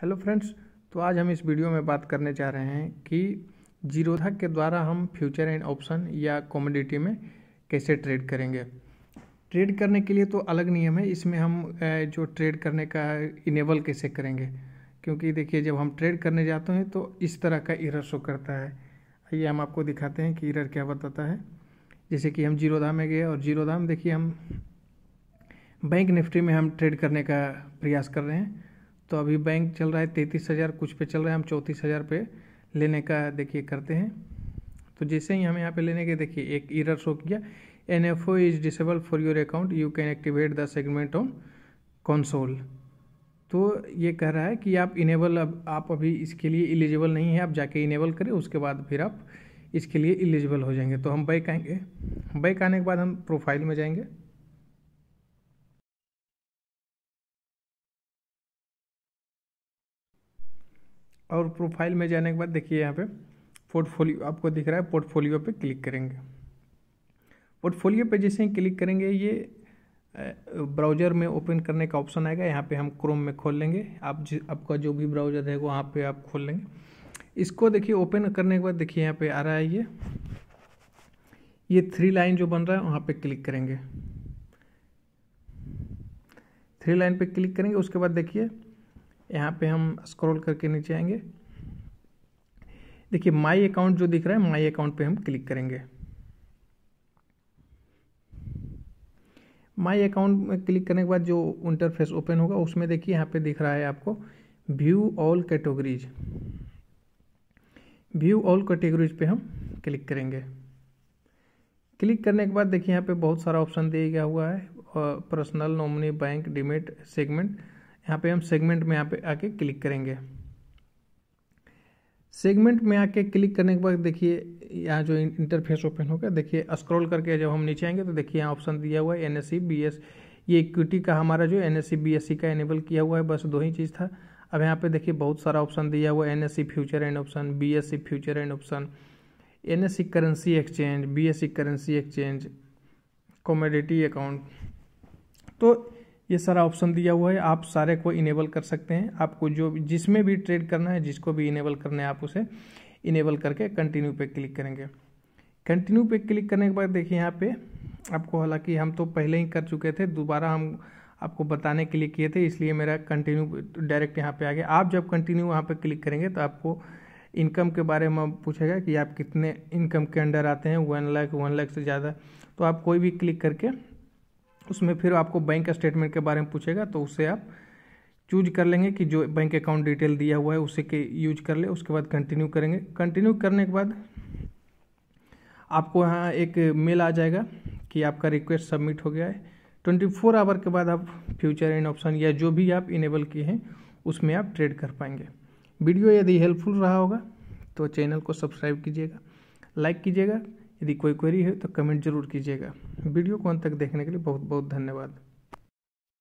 hello friends तो आज हम इस वीडियो में बात करने जा रहे हैं कि जीरोधा के द्वारा हम फ्यूचर एंड ऑप्शन या कॉमोडिटी में कैसे ट्रेड करेंगे ट्रेड करने के लिए तो अलग नियम है इसमें हम जो ट्रेड करने का इनेबल कैसे करेंगे क्योंकि देखिए जब हम ट्रेड करने जाते हैं तो इस तरह का इरर शो करता है ये हम आपको दिखाते हैं कि इरर क्या बताता है जैसे कि हम जीरोधा में गए और जीरोधा में देखिए हम बैंक निफ्टी में हम ट्रेड करने का प्रयास कर रहे हैं तो अभी बैंक चल रहा है तैंतीस हज़ार कुछ पे चल रहा है हम चौंतीस हज़ार पे लेने का देखिए करते हैं तो जैसे ही हम यहाँ पे लेने के देखिए एक ईरर शो किया N F O is disable for your account you can activate the segment on console तो ये कह रहा है कि आप इनेबल अब आप अभी इसके लिए एलिजिबल नहीं है आप जाके इनेबल करें उसके बाद फिर आप इसके लिए एलिजिबल हो जाएंगे तो हम बैक आएंगे बैक आने के बाद हम प्रोफाइल में जाएंगे और प्रोफाइल में जाने के बाद देखिए यहाँ पे पोर्टफोलियो आपको दिख रहा है पोर्टफोलियो पे क्लिक करेंगे पोर्टफोलियो पे जैसे ही क्लिक करेंगे ये ब्राउज़र में ओपन करने का ऑप्शन आएगा यहाँ पे हम क्रोम में खोल लेंगे आप जिस आपका जो भी ब्राउज़र है वहाँ पे आप खोल लेंगे इसको देखिए ओपन करने के बाद देखिए यहाँ पे आ रहा है ये ये थ्री लाइन जो बन रहा है वहाँ पे क्लिक करेंगे थ्री लाइन पे क्लिक करेंगे उसके बाद देखिए यहाँ पे हम स्क्रॉल करके नीचे आएंगे देखिए माई अकाउंट जो दिख रहा है माई अकाउंट पे हम क्लिक करेंगे माई अकाउंट में क्लिक करने के बाद जो इंटरफेस ओपन होगा उसमें देखिए यहाँ पे दिख रहा है आपको view all categories view all categories पे हम क्लिक करेंगे क्लिक करने के बाद देखिए यहाँ पे बहुत सारा ऑप्शन दिया गया हुआ है personal nominee bank demat segment यहाँ पे हम सेगमेंट में यहाँ पे आके क्लिक करेंगे सेगमेंट में आके क्लिक करने के बाद देखिए यहाँ जो इंटरफेस ओपन होगा देखिए स्क्रॉल करके जब हम नीचे आएंगे तो देखिए यहाँ ऑप्शन दिया हुआ है एन एस ये इक्विटी का हमारा जो एन एस का एनेबल किया हुआ है बस दो ही चीज़ था अब यहाँ पे देखिए बहुत सारा ऑप्शन दिया हुआ है N future and option B future and option N currency exchange B currency exchange commodity account तो ये सारा ऑप्शन दिया हुआ है आप सारे को इनेबल कर सकते हैं आपको जो जिसमें भी ट्रेड करना है जिसको भी इनेबल करना है आप उसे इनेबल करके कंटिन्यू पे क्लिक करेंगे कंटिन्यू पे क्लिक करने के बाद देखिए यहाँ पे आपको हालांकि हम तो पहले ही कर चुके थे दोबारा हम आपको बताने के लिए किए थे इसलिए मेरा कंटिन्यू डायरेक्ट यहाँ पे आ गया आप जब कंटिन्यू वहाँ पे क्लिक करेंगे तो आपको इनकम के बारे में पूछेगा कि आप कितने इनकम के अंडर आते हैं वन लाख वन लाख से ज़्यादा तो आप कोई भी क्लिक करके उसमें फिर आपको बैंक स्टेटमेंट के बारे में पूछेगा तो उससे आप चूज कर लेंगे कि जो बैंक अकाउंट डिटेल दिया हुआ है उसे के यूज कर ले उसके बाद कंटिन्यू करेंगे कंटिन्यू करने के बाद आपको यहाँ एक मेल आ जाएगा कि आपका रिक्वेस्ट सबमिट हो गया है ट्वेंटी फोर आवर के बाद आप फ्यूचर इन ऑप्शन या जो भी आप इनेबल किए हैं उसमें आप ट्रेड कर पाएंगे वीडियो यदि हेल्पफुल रहा होगा तो चैनल को सब्सक्राइब कीजिएगा लाइक कीजिएगा यदि कोई क्वेरी है तो कमेंट जरूर कीजिएगा वीडियो को अंत तक देखने के लिए बहुत बहुत धन्यवाद